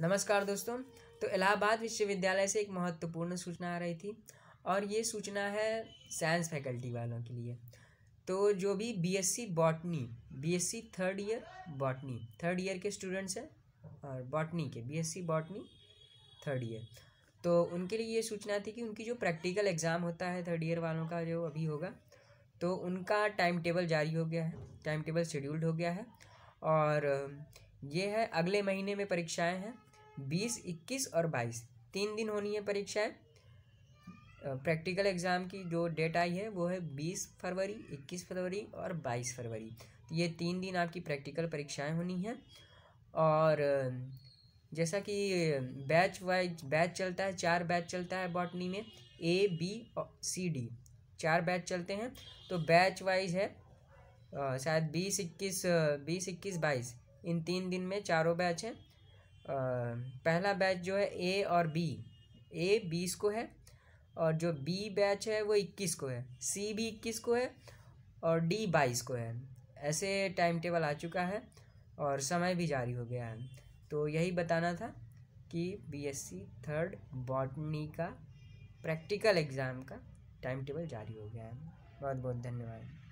नमस्कार दोस्तों तो इलाहाबाद विश्वविद्यालय से एक महत्वपूर्ण सूचना आ रही थी और ये सूचना है साइंस फैकल्टी वालों के लिए तो जो भी BSc botany BSc third year botany third year के स्टूडेंट्स हैं और बॉटनी के बीएससी बॉटनी थर्ड ईयर तो उनके लिए ये सूचना थी कि उनकी जो प्रैक्टिकल एग्ज़ाम होता है थर्ड ईयर वालों का जो अभी होगा तो उनका टाइम टेबल जारी हो गया है टाइम टेबल शेड्यूल्ड हो गया है और ये है अगले महीने में परीक्षाएं हैं बीस इक्कीस और बाईस तीन दिन होनी है परीक्षाएं प्रैक्टिकल एग्ज़ाम की जो डेट आई है वो है बीस फरवरी इक्कीस फरवरी और बाईस फरवरी तो ये तीन दिन आपकी प्रैक्टिकल परीक्षाएं होनी हैं और जैसा कि बैच वाइज बैच चलता है चार बैच चलता है बॉटनी में ए बी सी डी चार बैच चलते हैं तो बैच वाइज है शायद बीस इक्कीस बीस इक्कीस बाईस इन तीन दिन में चारों बैच हैं पहला बैच जो है ए और बी ए बीस को है और जो बी बैच है वो इक्कीस को है सी भी इक्कीस को है और डी बाईस को है ऐसे टाइम टेबल आ चुका है और समय भी जारी हो गया है तो यही बताना था कि बीएससी थर्ड बॉटनी का प्रैक्टिकल एग्ज़ाम का टाइम टेबल जारी हो गया है बहुत बहुत धन्यवाद